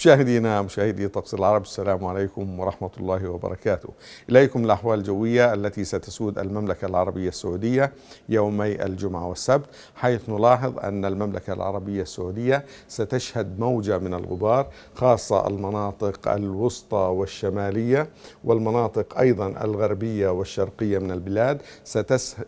مشاهدينا مشاهدي طقس العرب السلام عليكم ورحمة الله وبركاته إليكم الأحوال الجوية التي ستسود المملكة العربية السعودية يومي الجمعة والسبت حيث نلاحظ أن المملكة العربية السعودية ستشهد موجة من الغبار خاصة المناطق الوسطى والشمالية والمناطق أيضا الغربية والشرقية من البلاد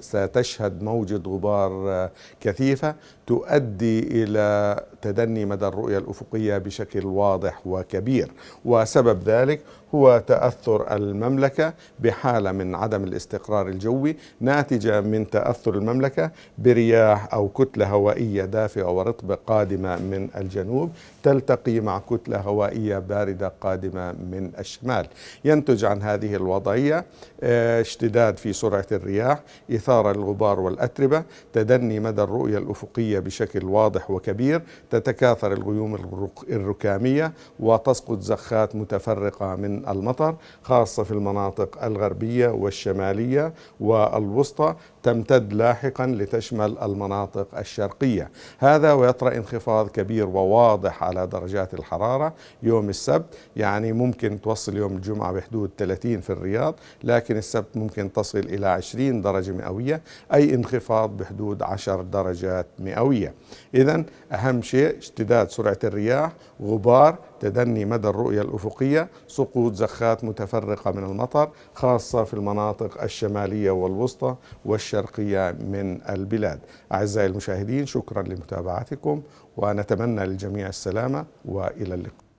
ستشهد موجة غبار كثيفة تؤدي إلى تدني مدى الرؤية الأفقية بشكل واضح واضح وكبير وسبب ذلك هو تأثر المملكة بحالة من عدم الاستقرار الجوي ناتجة من تأثر المملكة برياح أو كتلة هوائية دافئة ورطبة قادمة من الجنوب تلتقي مع كتلة هوائية باردة قادمة من الشمال ينتج عن هذه الوضعية آه، اشتداد في سرعة الرياح إثارة الغبار والأتربة تدني مدى الرؤية الأفقية بشكل واضح وكبير تتكاثر الغيوم الركامية وتسقط زخات متفرقة من المطر خاصة في المناطق الغربية والشمالية والوسطى تمتد لاحقا لتشمل المناطق الشرقية هذا ويطرأ انخفاض كبير وواضح على درجات الحرارة يوم السبت يعني ممكن توصل يوم الجمعة بحدود 30 في الرياض لكن السبت ممكن تصل إلى 20 درجة مئوية أي انخفاض بحدود 10 درجات مئوية إذا أهم شيء اشتداد سرعة الرياح غبار تدني مدى الرؤية الأفقية سقوط زخات متفرقة من المطر خاصة في المناطق الشمالية والوسطى والشرقية من البلاد أعزائي المشاهدين شكرا لمتابعتكم ونتمنى للجميع السلامة وإلى اللقاء